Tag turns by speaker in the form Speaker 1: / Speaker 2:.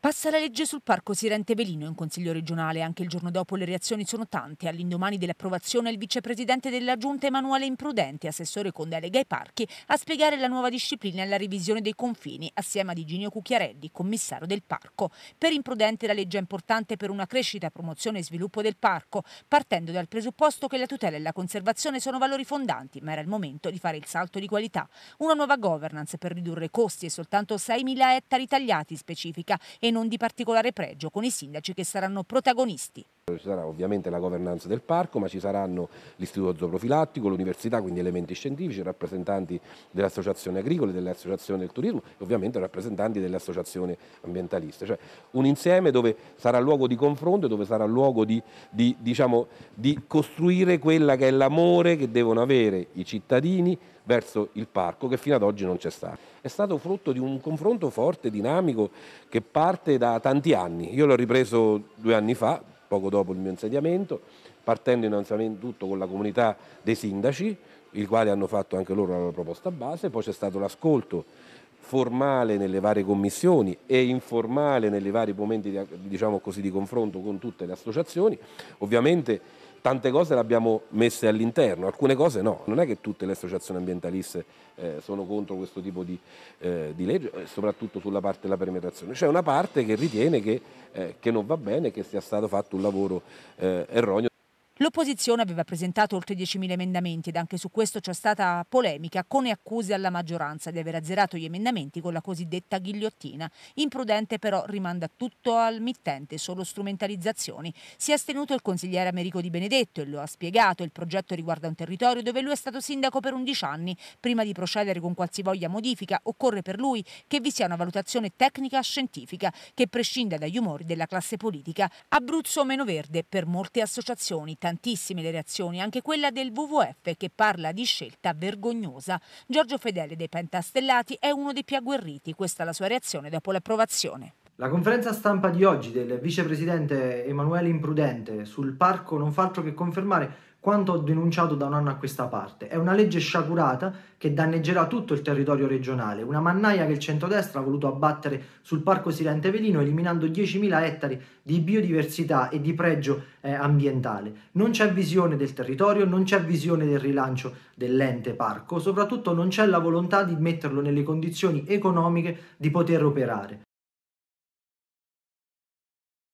Speaker 1: Passa la legge sul parco Sirente Velino in Consiglio regionale. Anche il giorno dopo le reazioni sono tante. All'indomani dell'approvazione il vicepresidente della Giunta Emanuele Imprudente, assessore con delega ai parchi, a spiegare la nuova disciplina e la revisione dei confini assieme ad Iginio Cucchiarelli, commissario del parco. Per Imprudente la legge è importante per una crescita, promozione e sviluppo del parco, partendo dal presupposto che la tutela e la conservazione sono valori fondanti, ma era il momento di fare il salto di qualità. Una nuova governance per ridurre costi e soltanto 6.000 ettari tagliati specifica e non non di particolare pregio con i sindaci che saranno protagonisti.
Speaker 2: Ci sarà ovviamente la governanza del parco, ma ci saranno l'istituto zooprofilattico, l'università, quindi elementi scientifici, rappresentanti delle associazioni agricole, delle associazioni del turismo e ovviamente rappresentanti delle associazioni ambientaliste. Cioè un insieme dove sarà luogo di confronto e dove sarà luogo di, di, diciamo, di costruire quella che è l'amore che devono avere i cittadini verso il parco che fino ad oggi non c'è stato. È stato frutto di un confronto forte, dinamico, che parte da tanti anni. Io l'ho ripreso due anni fa, poco dopo il mio insediamento, partendo innanzitutto con la comunità dei sindaci, i quali hanno fatto anche loro la loro proposta base, poi c'è stato l'ascolto formale nelle varie commissioni e informale nei vari momenti di, diciamo così, di confronto con tutte le associazioni. Ovviamente tante cose le abbiamo messe all'interno, alcune cose no, non è che tutte le associazioni ambientaliste eh, sono contro questo tipo di, eh, di, legge, eh, soprattutto sulla parte della perimetrazione, c'è una parte che ritiene che, eh, che non va bene, che sia stato fatto un lavoro eh, erroneo
Speaker 1: L'opposizione aveva presentato oltre 10.000 emendamenti ed anche su questo c'è stata polemica con accuse alla maggioranza di aver azzerato gli emendamenti con la cosiddetta ghigliottina. Imprudente però rimanda tutto al mittente, solo strumentalizzazioni. Si è astenuto il consigliere Americo Di Benedetto e lo ha spiegato, il progetto riguarda un territorio dove lui è stato sindaco per 11 anni. Prima di procedere con qualsivoglia modifica occorre per lui che vi sia una valutazione tecnica scientifica che prescinda dagli umori della classe politica. Abruzzo meno verde per molte associazioni tantissime le reazioni, anche quella del WWF che parla di scelta vergognosa. Giorgio Fedele dei Pentastellati è uno dei più agguerriti, questa è la sua reazione dopo l'approvazione.
Speaker 3: La conferenza stampa di oggi del vicepresidente Emanuele Imprudente sul parco non fa altro che confermare quanto ho denunciato da un anno a questa parte. È una legge sciacurata che danneggerà tutto il territorio regionale, una mannaia che il centrodestra ha voluto abbattere sul parco Silente Velino eliminando 10.000 ettari di biodiversità e di pregio eh, ambientale. Non c'è visione del territorio, non c'è visione del rilancio dell'ente parco, soprattutto non c'è la volontà di metterlo nelle condizioni economiche di poter operare.